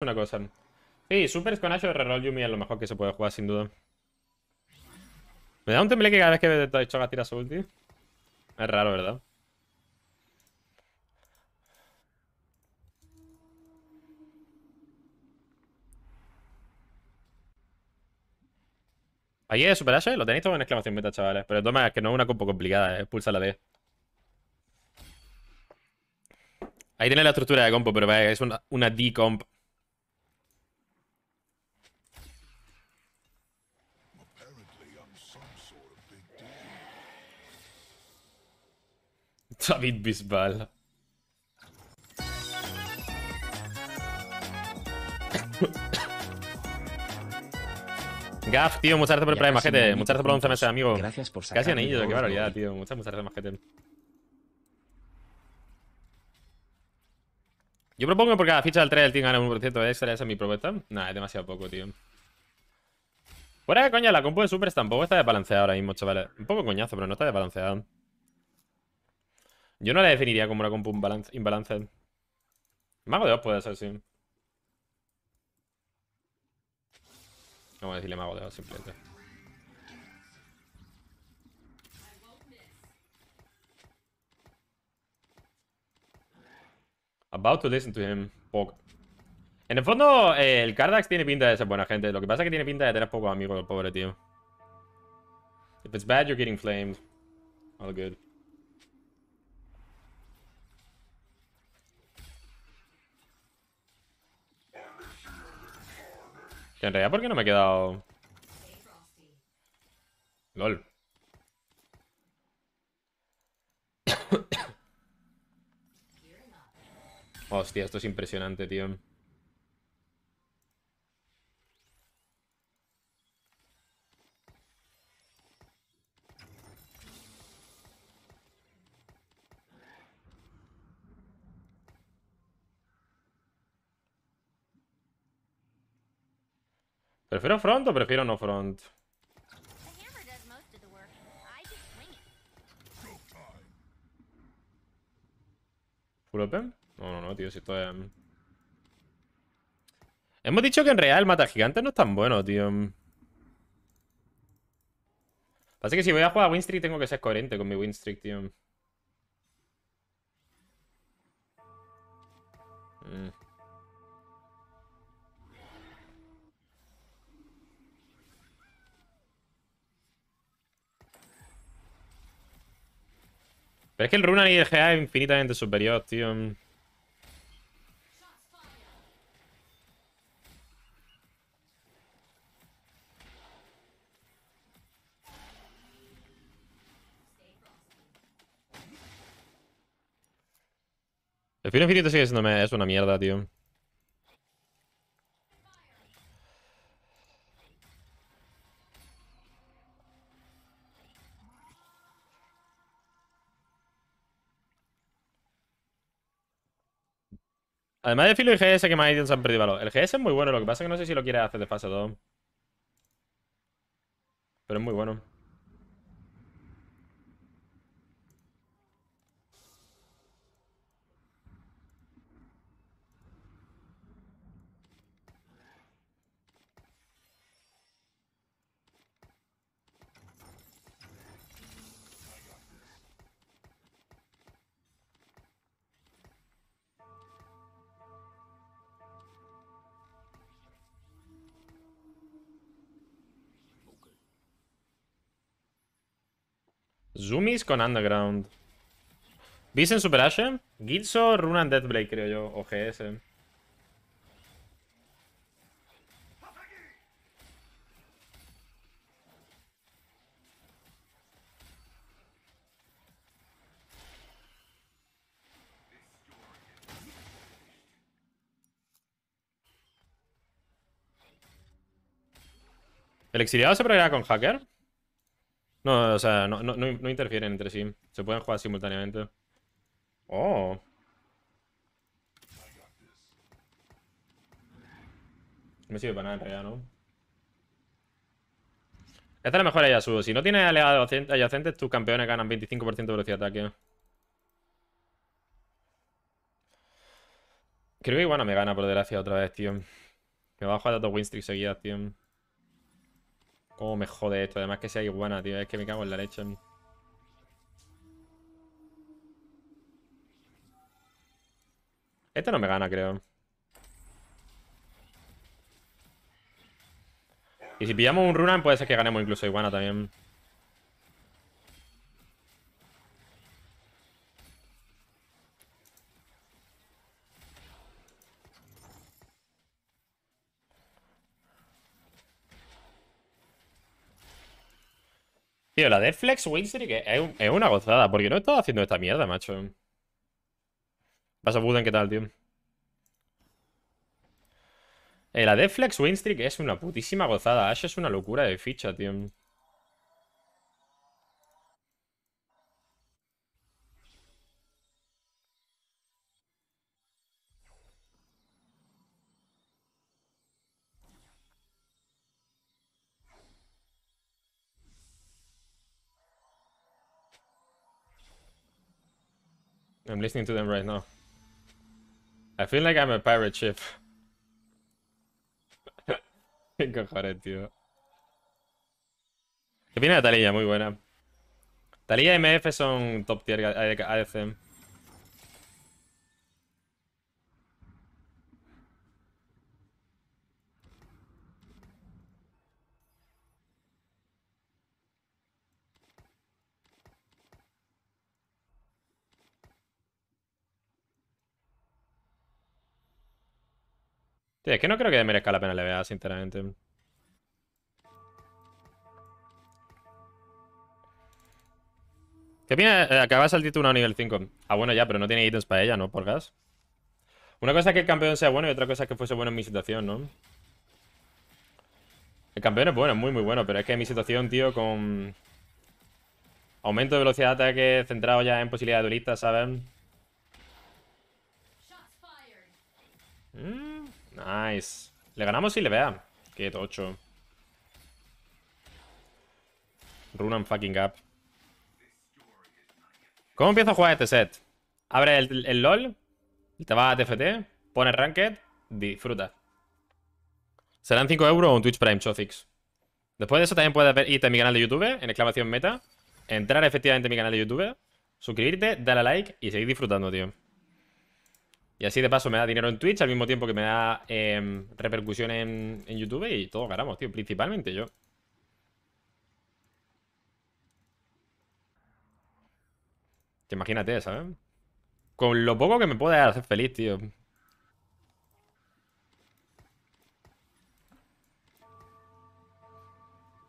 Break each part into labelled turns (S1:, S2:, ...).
S1: una cosa. Sí, super con de reroll Yumi es lo mejor que se puede jugar, sin duda. Me da un que cada vez que Choga tira su ulti. Es raro, ¿verdad? Ahí es Super Ashe, lo tenéis todo en exclamación meta, chavales. Pero toma, es que no es una compo complicada, eh, pulsa la D. Ahí tiene la estructura de compo, pero eh, es una, una D-comp. David Bisbal. Gaf, tío, muchas gracias por el primer Majete. Muchas gracias por 11 meses, amigo. Gracias por sacar Casi anillo, qué barbaridad, tío. Muchas, muchas gracias, Majete. Yo propongo por cada ficha del Trail tiene team un 1% de extra. Esa es mi propuesta. Nah, es demasiado poco, tío. Fuera de coña, la compu de supers tampoco está desbalanceada ahora mismo, chavales. Un poco coñazo, pero no está desbalanceada. Yo no la definiría como una compu imbalance. Mago de Oz puede ser, sí. Vamos a decirle Mago de Oz simplemente. About to listen to him. Poco. En el fondo, eh, el Kardax tiene pinta de ser buena gente. Lo que pasa es que tiene pinta de tener pocos amigos, el pobre tío. If it's bad, you're getting flamed. All good. Que en realidad, ¿por qué no me he quedado...? LOL. Hostia, esto es impresionante, tío. ¿Prefiero front o prefiero no front? ¿Full open? No, no, no, tío, si esto es... Hemos dicho que en real el mata gigante no es tan bueno, tío. Pasa que si voy a jugar a Winstreak tengo que ser coherente con mi Winstreak, tío. Mm. Pero es que el Runa y el GA es infinitamente superior, tío. El filo Infinito sigue siendo es una mierda, tío. Además de Filo y GS que más se han perdido El GS es muy bueno, lo que pasa es que no sé si lo quiere hacer de fase 2. Pero es muy bueno. Zoomies con Underground. en Super Ashe, Gitzo, Runa and Deathbreak, creo yo, o GS. ¿El exiliado se proveerá con hacker? No, o sea, no, no, interfieren entre sí. Se pueden jugar simultáneamente. Oh. No me sirve para nada en realidad, ¿no? Esta es la mejor subo. Si no tienes aliados adyacentes, tus campeones ganan 25% de velocidad de ataque. Creo que no me gana por desgracia otra vez, tío. Me va a jugar a dos streaks seguidas, tío. Cómo me jode esto. Además que sea iguana, tío. Es que me cago en la leche. Este no me gana, creo. Y si pillamos un Runan, puede ser que ganemos incluso iguana también. Tío, la de Flex Winstreak es, es una gozada. Porque no he estado haciendo esta mierda, macho. Pasa Buden, ¿qué tal, tío? Eh, la de Flex Winstreak es una putísima gozada. Ash es una locura de ficha, tío. I'm listening to them right now. I feel like I'm a pirate ship. Qué cojones, tío. ¿Qué viene de Talia? Muy buena. Talia y MF son top tier ADCM. es que no creo que merezca la pena le vea, sinceramente. ¿Qué opinas? Eh, acabas el título a nivel 5. Ah, bueno, ya, pero no tiene ítems para ella, ¿no? Por gas. Una cosa es que el campeón sea bueno y otra cosa es que fuese bueno en mi situación, ¿no? El campeón es bueno, es muy, muy bueno, pero es que mi situación, tío, con... Aumento de velocidad de ataque centrado ya en posibilidad de duelista, ¿sabes? Mmm Nice. Le ganamos y le vea. Qué tocho. Run fucking up. ¿Cómo empiezo a jugar este set? Abre el, el LOL. Te va a TFT. Pones Ranked. Disfruta. Serán 5 euros un Twitch Prime, Chofix. Después de eso también puedes irte a mi canal de YouTube, en exclamación meta, entrar efectivamente a mi canal de YouTube, suscribirte, darle like y seguir disfrutando, tío. Y así de paso me da dinero en Twitch al mismo tiempo que me da em, repercusión en, YouTube y todo ganamos, tío. Principalmente yo. te imagínate, ¿sabes? Con lo poco que me puede hacer feliz, tío.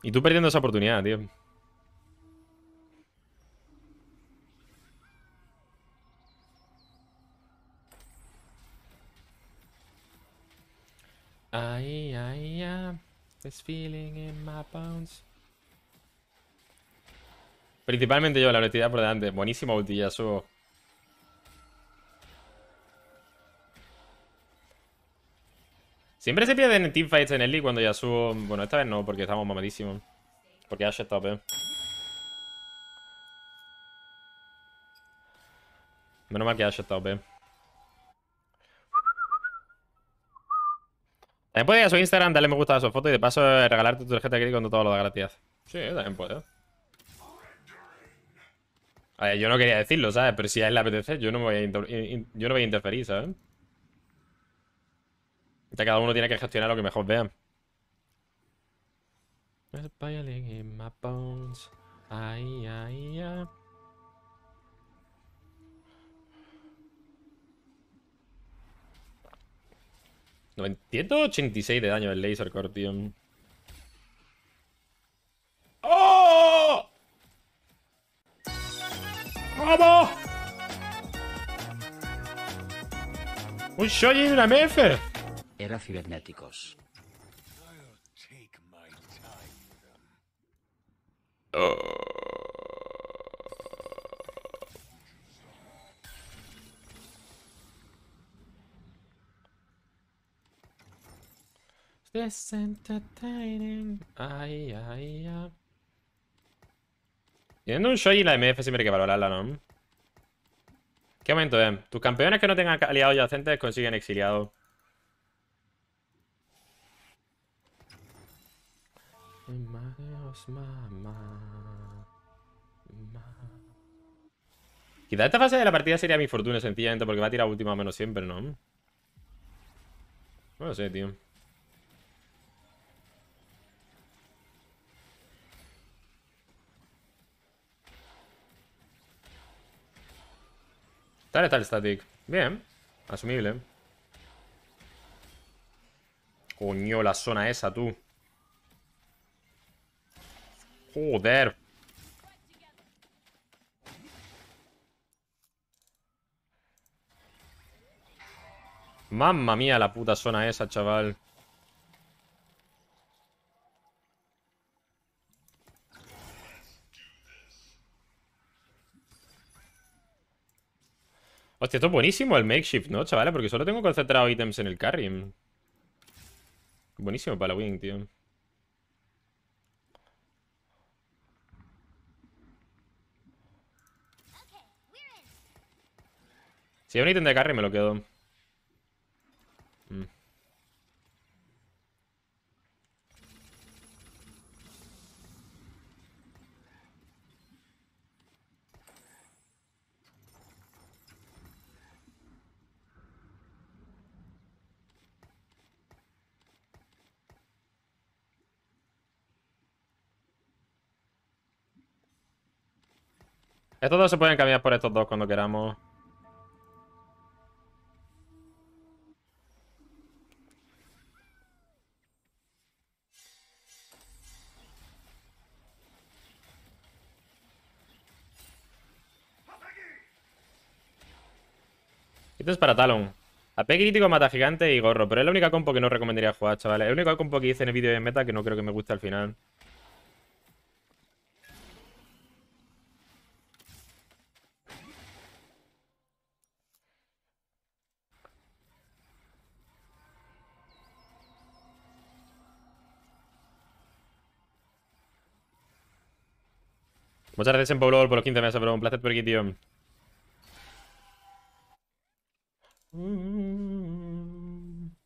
S1: Y tú perdiendo esa oportunidad, tío. feeling in my Principalmente yo, la honestidad por delante. Buenísimo subo. Siempre se pierden teamfights en League cuando ya subo. Bueno, esta vez no, porque estamos mamadísimos. Porque Ash está eh. Menos mal que Ash está eh. También puedes ir a su Instagram, darle me gusta a su foto y de paso eh, regalarte tu tarjeta de crédito con todo lo de gratis. Sí, también puedo. A ver, yo no quería decirlo, ¿sabes? Pero si a él le apetece, yo no voy a, interferir, ¿sabes? Ya cada uno tiene que gestionar lo que mejor vean. in my bones. Ay, ay, ay. 186 de daño el laser core, ¡Oh! ¡Vamos! ¡Un Shoji y una MF! Era cibernéticos. Tiene un show y la MF siempre hay que valorarla, ¿no? ¿Qué momento Eh? Tus campeones que no tengan aliados yacentes consiguen exiliado Quizá esta fase de la partida sería mi fortuna, sencillamente, porque va a tirar última menos siempre, ¿no? No lo sé, tío. está tal static. Bien. Asumible. Coño, la zona esa, tú. Joder. Mamma mía la puta zona esa, chaval. Hostia, esto es buenísimo el makeshift, ¿no, chavales? Porque solo tengo concentrado ítems en el carry. Buenísimo para la wing, tío. Si hay un ítem de carry me lo quedo. Estos dos se pueden cambiar por estos dos cuando queramos. Esto es para Talon. AP crítico, mata gigante y gorro. Pero es la única compo que no recomendaría jugar, chavales. Es la única compo que hice en el vídeo de meta que no creo que me guste al final. Muchas gracias en Poblol por los 15 meses, bro. Un placer por aquí, tío. Bueno,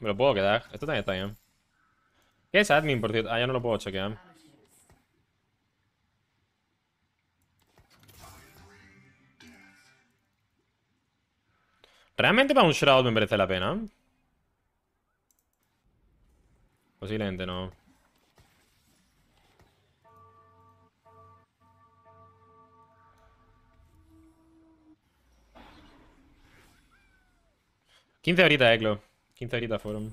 S1: me lo puedo quedar. Esto también está bien. ¿Qué es admin, por cierto? Ah, ya no lo puedo chequear. Realmente para un Shroud me merece la pena. Posiblemente no. 15 horitas, Eclo. 15 horitas fueron.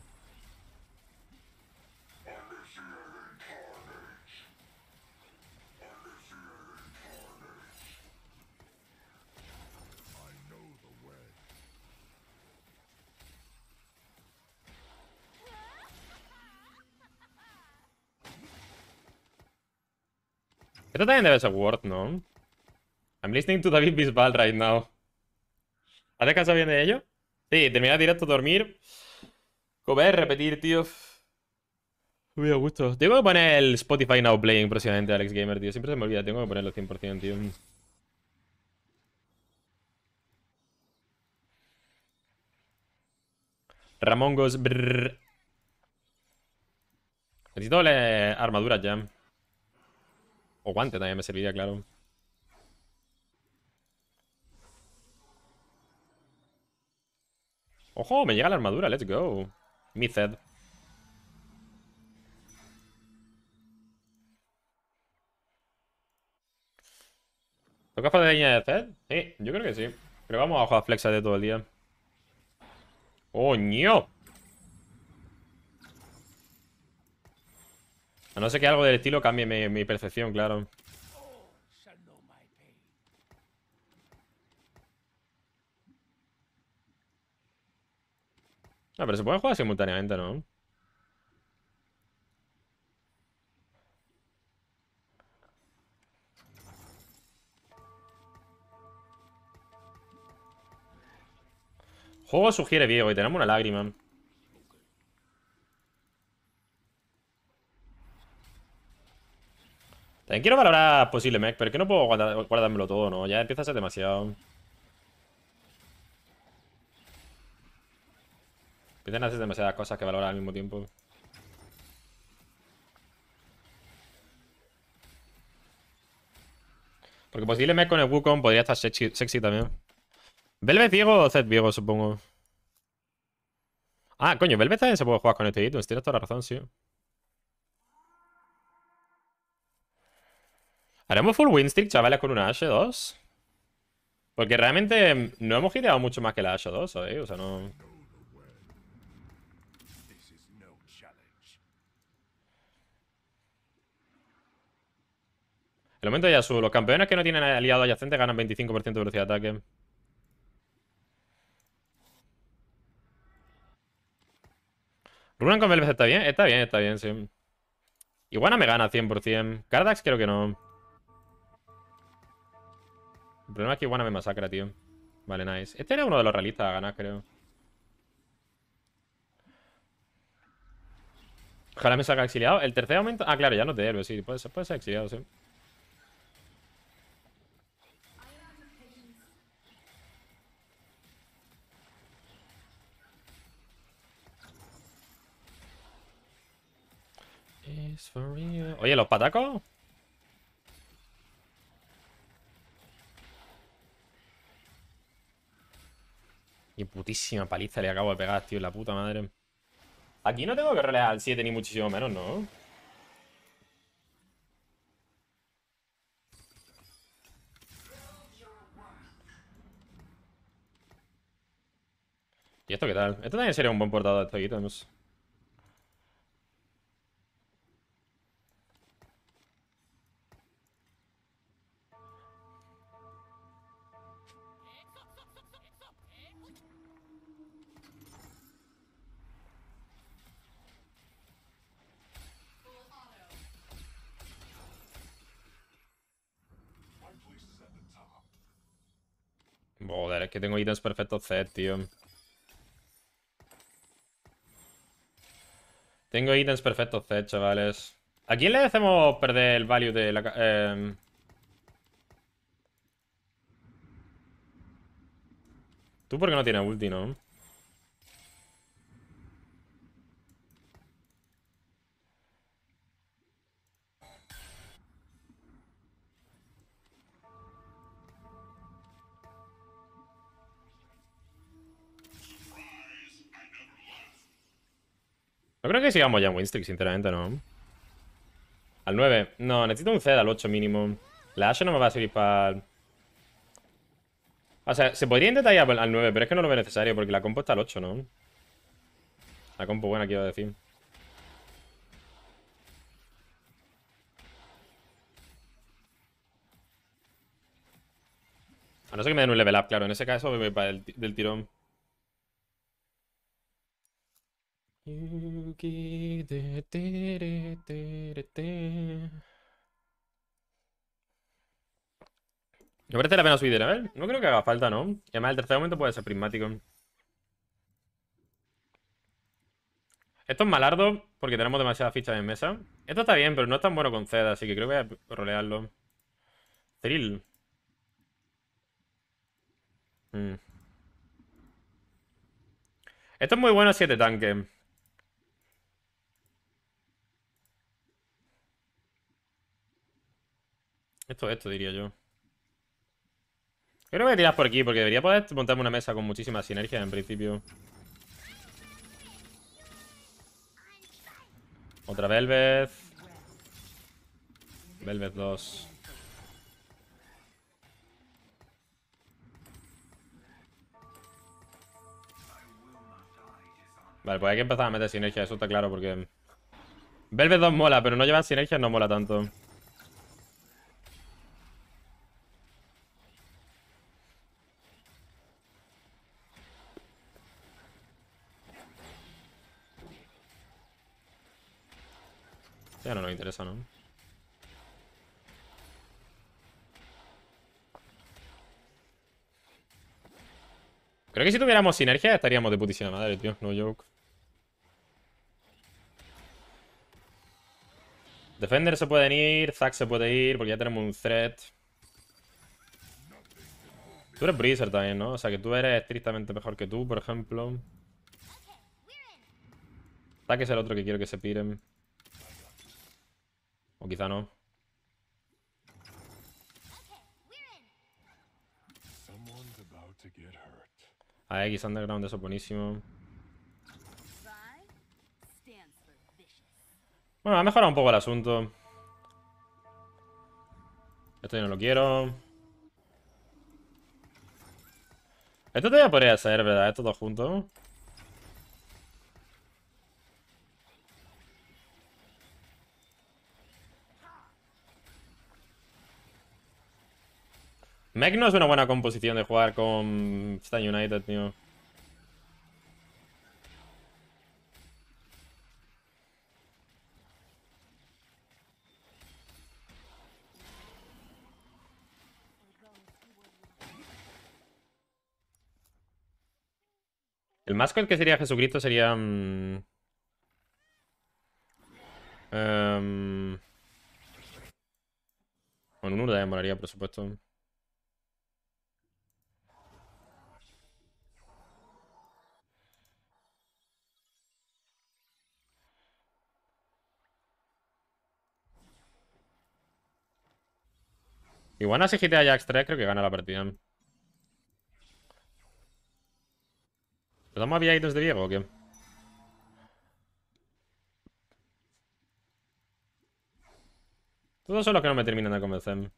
S1: Esto también debe ser Word, ¿no? I'm listening to David Bisbal right now. ¿Has descansado bien de ello? Sí, terminar directo, dormir, comer, repetir, tío. Muy a gusto. Tengo que poner el Spotify Now Playing próximamente, Alex Gamer, tío. Siempre se me olvida, tengo que ponerlo 100%, tío. Ramongos. Brrr. Necesito armadura ya. O guante también me serviría, claro. ¡Ojo! Me llega la armadura, let's go. Mi Zed. ¿Toca falta de línea de Zed? Sí, yo creo que sí. Pero vamos a jugar flexa de todo el día. ¡Oh, ño! A no ser que algo del estilo cambie mi, percepción, claro. Ah, pero se pueden jugar simultáneamente, ¿no? Juego sugiere viejo y tenemos una lágrima. También quiero valorar posible pues, mech, pero es que no puedo guardármelo todo, ¿no? Ya empieza a ser demasiado. Empiezan a hacer demasiadas cosas que valorar al mismo tiempo. Porque posible pues, mech con el Wukong podría estar sexy, también. ¿Velvet Diego o Zed Diego, supongo? Ah, coño, Velvet también se puede jugar con este ítem. Tienes toda la razón, sí. ¿Haremos full win streak, chavales, con una H2? Porque realmente no hemos ideado mucho más que la H2 hoy, o sea, no... El momento de Yasuo. Los campeones que no tienen aliado adyacente ganan 25% de velocidad de ataque. Runan con Velvet está bien, está bien, está bien, sí. Iguana me gana 100%. Kardax creo que no. El problema es que Iguana me masacra, tío. Vale, nice. Este era uno de los realistas a ganar, creo. Ojalá me saca exiliado. El tercer aumento... Ah, claro, ya no te héroe, sí. puede ser exiliado, sí. Oye, ¿los patacos? Y putísima paliza le acabo de pegar, tío, la puta madre. Aquí no tengo que relear al 7 ni muchísimo menos, ¿no? ¿Y esto qué tal? Esto también sería un buen portador de esto, Joder, es que tengo ítems perfectos z tío. Tengo ítems perfectos z chavales. ¿A quién le hacemos perder el value de la... Eh... Tú qué no tienes ulti, ¿no? No creo que sigamos ya en Winstreak, sinceramente, ¿no? Al 9. No, necesito un Zed al 8 mínimo. La Ashe no me va a servir para... O sea, se podría intentar ir al 9, pero es que no lo veo necesario porque la compo está al 8, ¿no? La compo buena, quiero decir. A no ser que me den un level up, claro. En ese caso me voy para el del tirón. Yugi de tere tere parece subir de ¿eh? No creo que haga falta, ¿no? Y además el tercer momento puede ser prismático. Esto es malardo porque tenemos demasiadas fichas en mesa. Esto está bien, pero no es tan bueno con Zed, así que creo que voy a rolearlo. Thrill. Mm. Esto es muy bueno siete 7 tanques. Esto, esto diría yo. Creo que me tiras por aquí, porque debería poder montarme una mesa con muchísima sinergia en principio. Otra Velvet. Velvet 2. Vale, pues hay que empezar a meter sinergia, eso está claro, porque... Velvet 2 mola, pero no llevar sinergia no mola tanto. Ya no nos interesa, ¿no? Creo que si tuviéramos sinergia estaríamos de putísima madre, tío. No joke. Defender se pueden ir, Zack se puede ir, porque ya tenemos un threat. Tú eres Breezer también, ¿no? O sea que tú eres estrictamente mejor que tú, por ejemplo. Zack es el otro que quiero que se piren. O quizá no. A X Underground, eso es buenísimo. Bueno, ha mejorado un poco el asunto. Esto yo no lo quiero. Esto todavía podría ser, ¿verdad? Esto todo junto. Mech no es una buena composición de jugar con Stan United, tío. El el que sería Jesucristo sería... Mm, em, con um, bueno, un por supuesto. Igual si GTA Jax 3 creo que gana la partida. ¿Lo damos a de Diego o qué? Todos son los que no me terminan de convencer.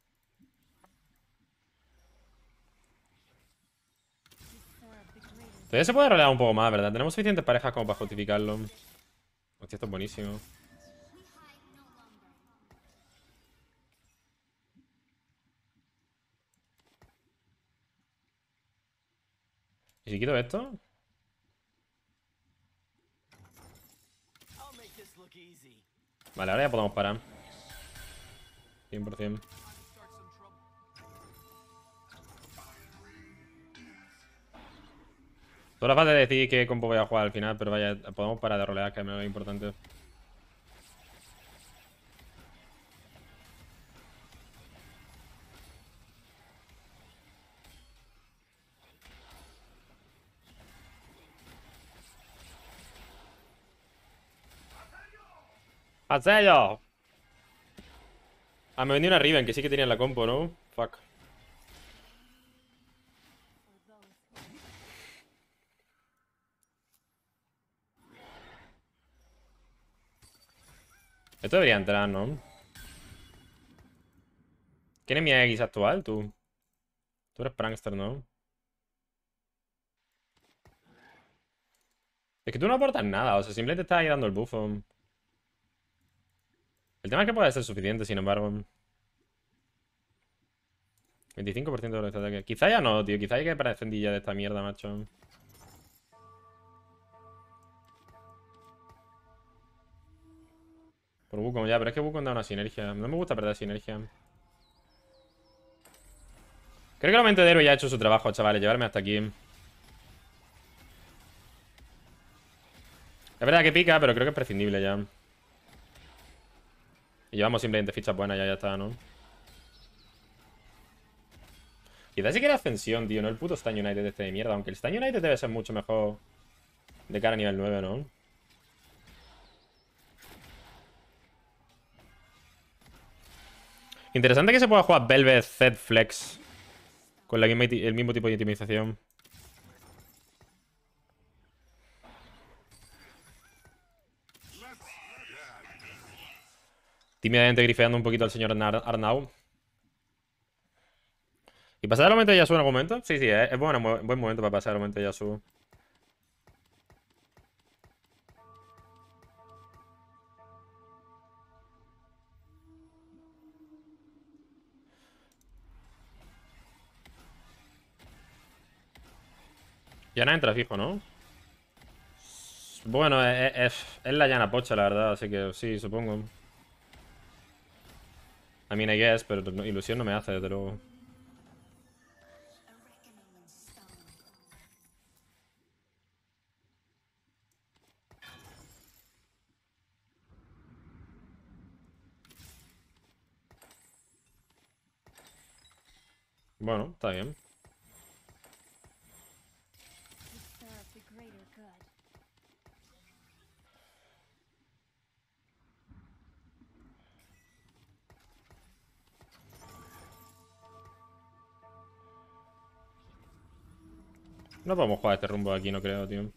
S1: Todavía se puede rolear un poco más, ¿verdad? Tenemos suficientes parejas como para justificarlo. esto es buenísimo. ¿Y si quito esto? Vale, ahora ya podemos parar. 100%. fase de decir que compo voy a jugar al final, pero vaya, podemos parar de rolear, que es lo importante. ¡Hacelo! Ah, me vendí una Riven, que sí que tenía la compo, ¿no? Fuck. Esto debería entrar, ¿no? ¿Quién es mi X actual, tú? Tú eres prankster, ¿no? Es que tú no aportas nada, o sea, simplemente estás ahí dando el buffo el tema es que puede ser suficiente, sin embargo. 25% de de Quizá ya no, tío. Quizá hay que para prescindir de esta mierda, macho. Por Wukong ya, pero es que Wukong da una sinergia. No me gusta perder sinergia. Creo que el aumento de ya ha hecho su trabajo, chavales. Llevarme hasta aquí. Es verdad que pica, pero creo que es prescindible ya llevamos simplemente fichas buenas, ya, ya está, ¿no? Quizás sí que era ascensión, tío, no el puto Stan United este de mierda. Aunque el Stan United debe ser mucho mejor de cara a nivel 9, ¿no? Interesante que se pueda jugar Velvet Z Flex con el mismo tipo de intimización tímidamente grifeando un poquito al señor Arnau. ¿Y pasar el momento de Yasuo en algún momento? Sí, sí, es, bueno, buen momento para pasar el momento de Yasuo. Yana entra fijo, ¿no? Bueno, es, es la Yana pocha, la verdad, así que sí, supongo. I mean, I guess, pero ilusión no me hace, desde luego. Bueno, está bien. No podemos jugar este rumbo aquí, no creo, tío.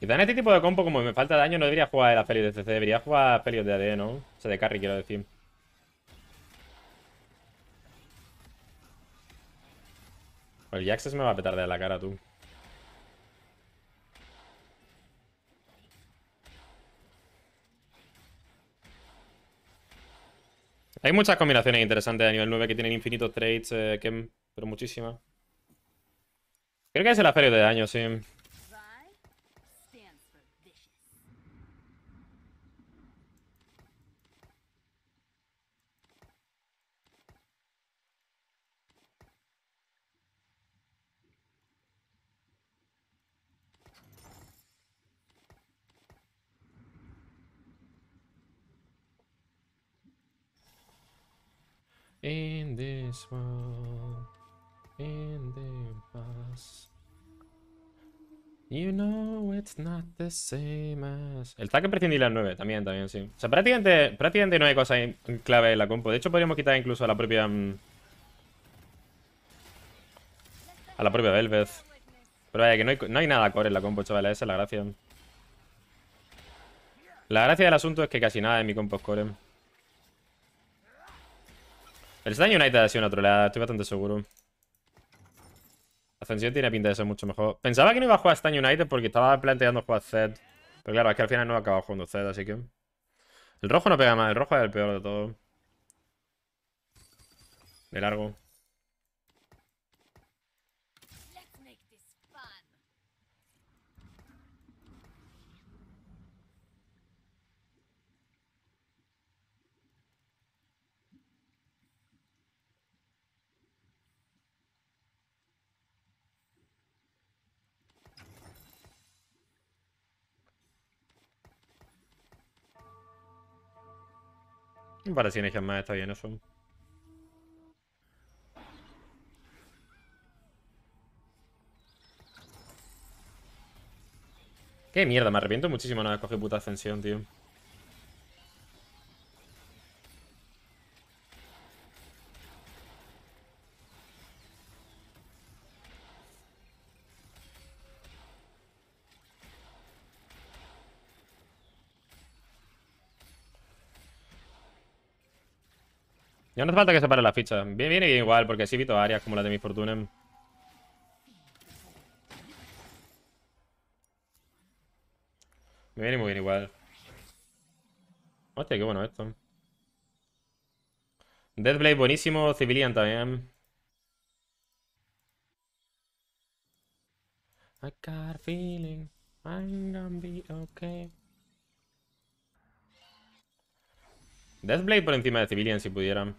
S1: Quizá en este tipo de compo, como me falta daño, no debería jugar el Aphelios de CC, debería jugar Aphelios de AD, ¿no? O sea, de carry, quiero decir. Pues el Jax me va a petar de la cara, tú. Hay muchas combinaciones interesantes de nivel 9 que tienen infinitos trades, eh, pero muchísimas. Creo que es el aferio de daño, sí. En this world, en the You know it's not the same as... El tag prescindir las 9, también, también, sí. O sea, prácticamente, no hay cosas clave en la compo. De hecho, podríamos quitar incluso a la propia... Mm, a la propia Velvet. Pero vaya, que no hay, no hay nada core en la compo, chavales. Esa es la gracia. La gracia del asunto es que casi nada de mi compo es core. El Stan United ha sido una troleada, estoy bastante seguro. Ascensión tiene pinta de ser mucho mejor. Pensaba que no iba a jugar Stan United porque estaba planteando jugar Zed. Pero claro, es que al final no acaba jugando Zed, así que... El rojo no pega más, el rojo es el peor de todo. De largo. Para más más está bien eso. Qué mierda, me arrepiento muchísimo no haber cogido puta ascensión, tío. Ya no hace falta que se separe la ficha. Viene, bien igual, porque sí visto áreas como la de mi fortuna. Me viene muy bien igual. Hostia, qué bueno esto. Deathblade buenísimo, Civilian también. I feeling I'm be okay. Deathblade por encima de Civilian si pudieran.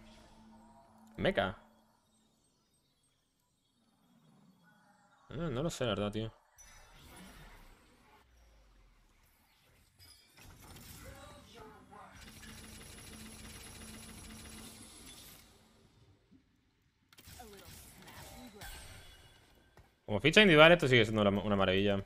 S1: Meca. No, lo sé, la verdad, tío. Como ficha individual esto sigue siendo una maravilla.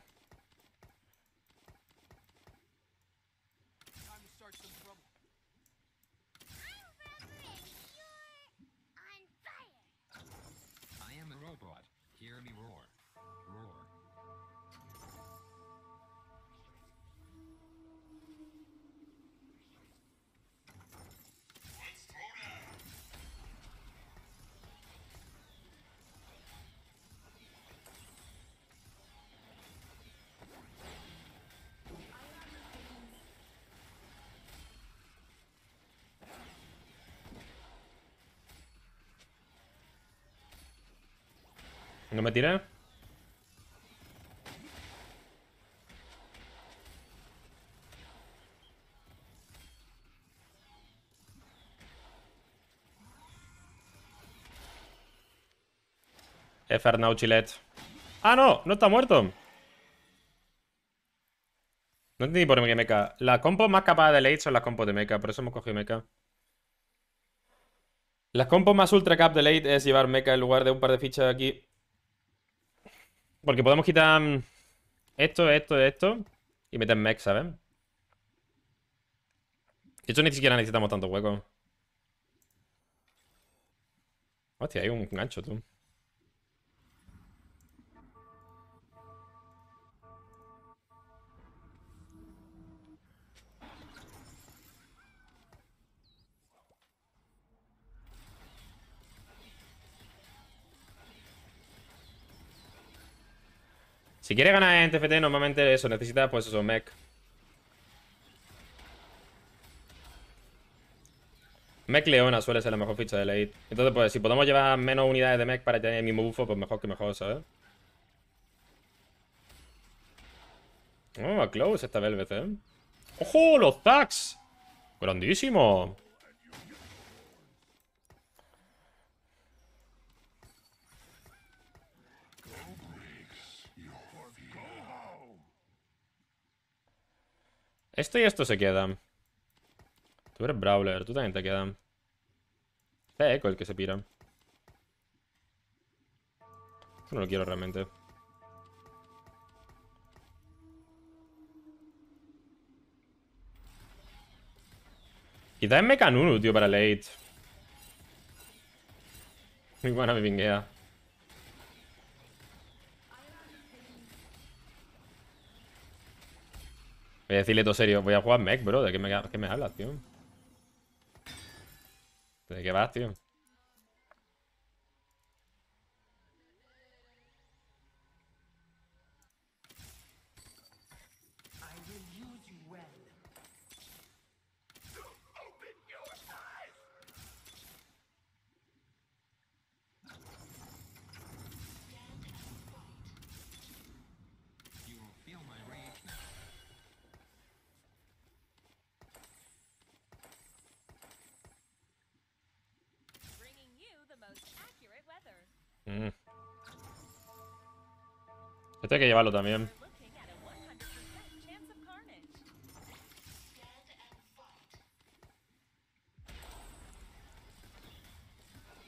S1: ¿No me tira? Fernau ¡Ah, no! ¡No está muerto! No entendí por qué mecha. Las compos más capaz de late son las compos de meca. por eso hemos cogido meca. Las compos más ultra cap de late es llevar meca en lugar de un par de fichas aquí. Porque podemos quitar mm, esto, esto, esto y meter mech, ¿sabes? De hecho, ni siquiera necesitamos tanto hueco. Hostia, hay un gancho, tú. Si quiere ganar en TFT, normalmente eso, necesita pues eso, mech. Mech Leona suele ser la mejor ficha de Elite. Entonces, pues, si podemos llevar menos unidades de mech para tener el mismo bufo, pues mejor que mejor, ¿sabes? Oh, a close esta vez ¿eh? ¡Ojo! ¡Los Zacks, ¡Grandísimo! Esto y esto se quedan. Tú eres Brawler, tú también te quedan. Este es Echo el que se pira. Esto no lo quiero realmente. Quizás es Mecanunu, tío, para late. Muy buena me pinguea. Voy a decirle todo serio. Voy a jugar mech, bro. ¿De qué me, qué me hablas, tío? ¿De qué vas, tío? Mm. Este hay que llevarlo también.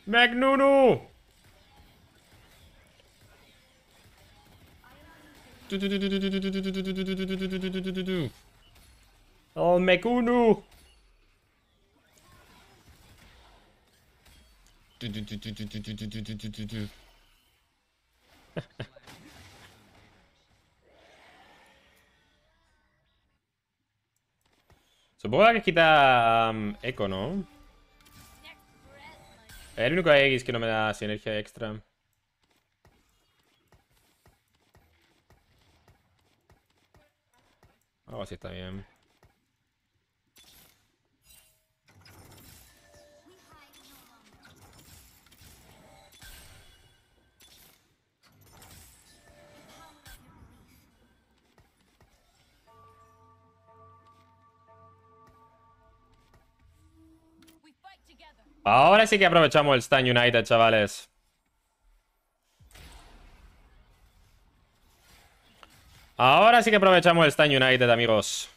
S1: ¡Magnunu! ¡Oh, Supongo que quita um, eco, ¿no? El único X que no me da sinergia extra. Algo así está bien. Ahora sí que aprovechamos el Stan United, chavales. Ahora sí que aprovechamos el Stan United, amigos.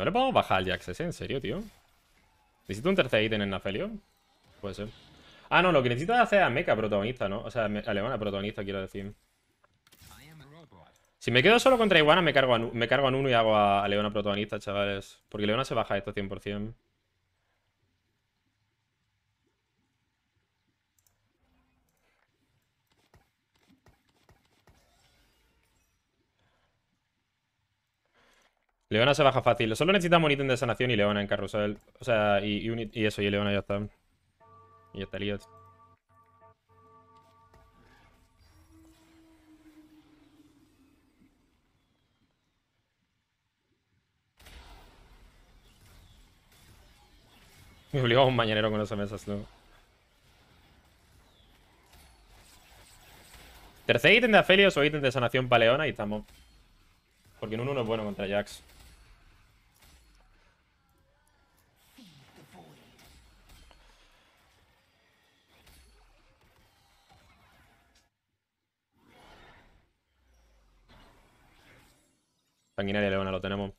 S1: ¿No le podemos bajar al Jax ese? ¿En serio, tío? ¿Necesito un tercer ítem en Nafelio? Puede ser. Ah, no, lo que necesito es hacer a Mecha protagonista, ¿no? O sea, a Leona protagonista, quiero decir. Si me quedo solo contra Iguana, me cargo a, me cargo y hago a Leona protagonista, chavales. Porque Leona se baja esto 100%. Leona se baja fácil. Solo necesitamos un ítem de sanación y Leona en carrusel. O sea, y, eso, y Leona ya está. Y ya está lío. Me obligó a un mañanero con esas mesas, ¿no? Tercer ítem de Aphelios o ítem de sanación para Leona y estamos... Porque en un 1 es bueno contra Jax. Sanguinaria leona lo tenemos.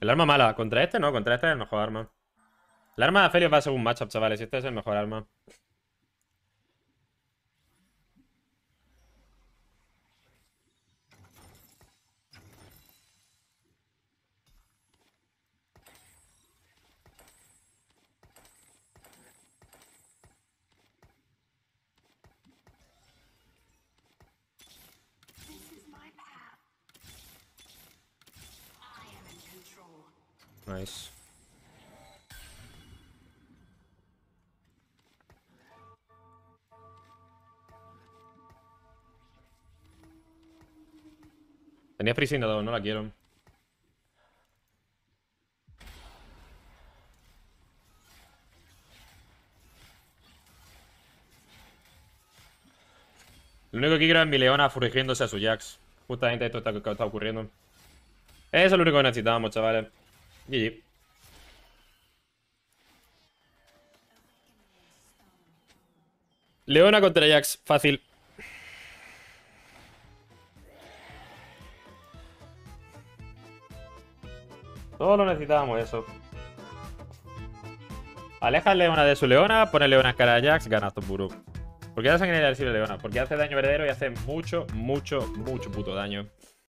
S1: El arma mala. Contra este no, contra este es el mejor arma. El arma de Aphelios va a ser según matchup, chavales. Este es el mejor arma. Nice. Tenía freezing no la quiero. Lo único que quiero es mi leona Furgiéndose a su Jax. Justamente esto está, está ocurriendo. Eso es lo único que necesitábamos, chavales. GG. Leona contra Jax, fácil. Todos lo necesitábamos eso. Aleja a Leona de su Leona, pone Leona en cara a Jax, ganas tu puro. ¿Por qué da sangre Leona? Porque hace daño verdadero y hace mucho, mucho, mucho puto daño.